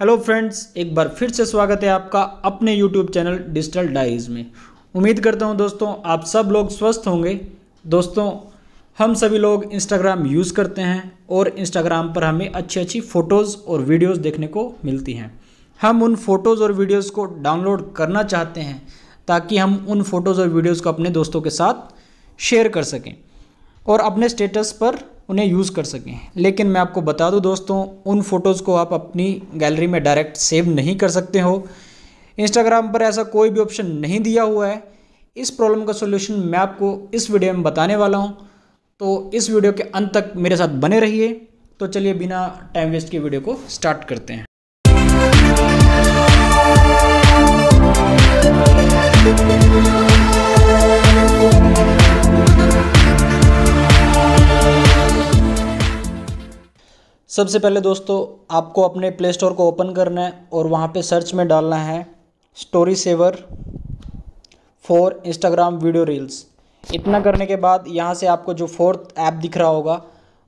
hello friends एक बार फिर से स्वागत है आपका अपने यूट्यूब चैनल डिजिटल डाइज में उम्मीद करता हूं दोस्तों आप सब लोग स्वस्थ होंगे दोस्तों हम सभी लोग इंस्टाग्राम यूज़ करते हैं और इंस्टाग्राम पर हमें अच्छी अच्छी फ़ोटोज़ और वीडियोज़ देखने को मिलती हैं हम उन फ़ोटोज़ और वीडियोज़ को डाउनलोड करना चाहते हैं ताकि हम उन फ़ोटोज़ और वीडियोज़ को अपने दोस्तों के साथ शेयर कर सकें और अपने स्टेटस पर उन्हें यूज़ कर सकें लेकिन मैं आपको बता दूं दोस्तों उन फ़ोटोज़ को आप अपनी गैलरी में डायरेक्ट सेव नहीं कर सकते हो इंस्टाग्राम पर ऐसा कोई भी ऑप्शन नहीं दिया हुआ है इस प्रॉब्लम का सोल्यूशन मैं आपको इस वीडियो में बताने वाला हूँ तो इस वीडियो के अंत तक मेरे साथ बने रहिए तो चलिए बिना टाइम वेस्ट के वीडियो को स्टार्ट करते हैं सबसे पहले दोस्तों आपको अपने प्ले स्टोर को ओपन करना है और वहाँ पे सर्च में डालना है story saver for Instagram video reels इतना करने के बाद यहाँ से आपको जो फोर्थ ऐप दिख रहा होगा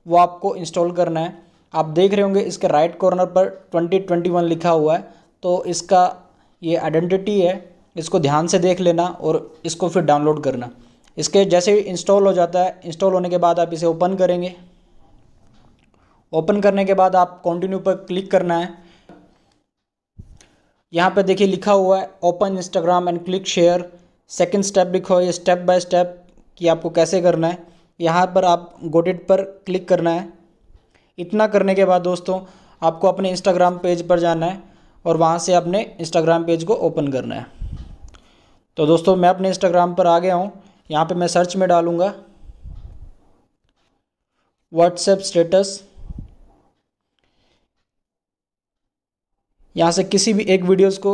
वो आपको इंस्टॉल करना है आप देख रहे होंगे इसके राइट कॉर्नर पर 2021 लिखा हुआ है तो इसका ये आइडेंटिटी है इसको ध्यान से देख लेना और इसको फिर डाउनलोड करना इसके जैसे ही इंस्टॉल हो जाता है इंस्टॉल होने के बाद आप इसे ओपन करेंगे ओपन करने के बाद आप कंटिन्यू पर क्लिक करना है यहाँ पे देखिए लिखा हुआ है open Instagram and click share second step लिखो ये स्टेप बाय स्टेप कि आपको कैसे करना है यहाँ पर आप गोटेड पर क्लिक करना है इतना करने के बाद दोस्तों आपको अपने इंस्टाग्राम पेज पर जाना है और वहाँ से अपने इंस्टाग्राम पेज को ओपन करना है तो दोस्तों मैं अपने इंस्टाग्राम पर आ गया हूँ यहाँ पे मैं सर्च में डालूँगा व्हाट्सएप स्टेटस यहाँ से किसी भी एक वीडियोस को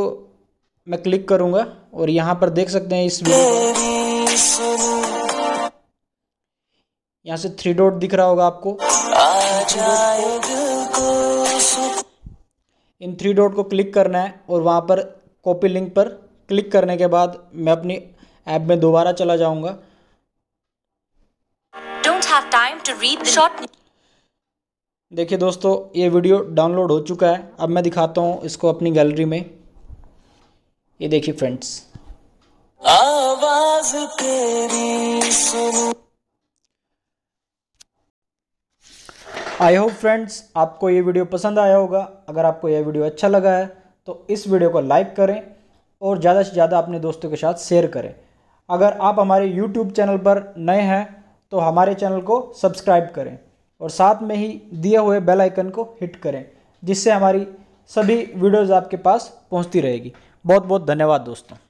मैं क्लिक करूँगा और यहाँ पर देख सकते हैं इस वीडियो यहाँ से थ्री डॉट दिख रहा होगा आपको इन थ्री डॉट को क्लिक करना है और वहाँ पर कॉपी लिंक पर क्लिक करने के बाद मैं अपनी ऐप में दोबारा चला जाऊंगा देखिए दोस्तों ये वीडियो डाउनलोड हो चुका है अब मैं दिखाता हूँ इसको अपनी गैलरी में ये देखिए फ्रेंड्स आवाज आई होप फ्रेंड्स आपको ये वीडियो पसंद आया होगा अगर आपको यह वीडियो अच्छा लगा है तो इस वीडियो को लाइक करें और ज़्यादा से ज़्यादा अपने दोस्तों के साथ शेयर करें अगर आप हमारे यूट्यूब चैनल पर नए हैं तो हमारे चैनल को सब्सक्राइब करें और साथ में ही दिए हुए बेल आइकन को हिट करें जिससे हमारी सभी वीडियोज़ आपके पास पहुँचती रहेगी बहुत बहुत धन्यवाद दोस्तों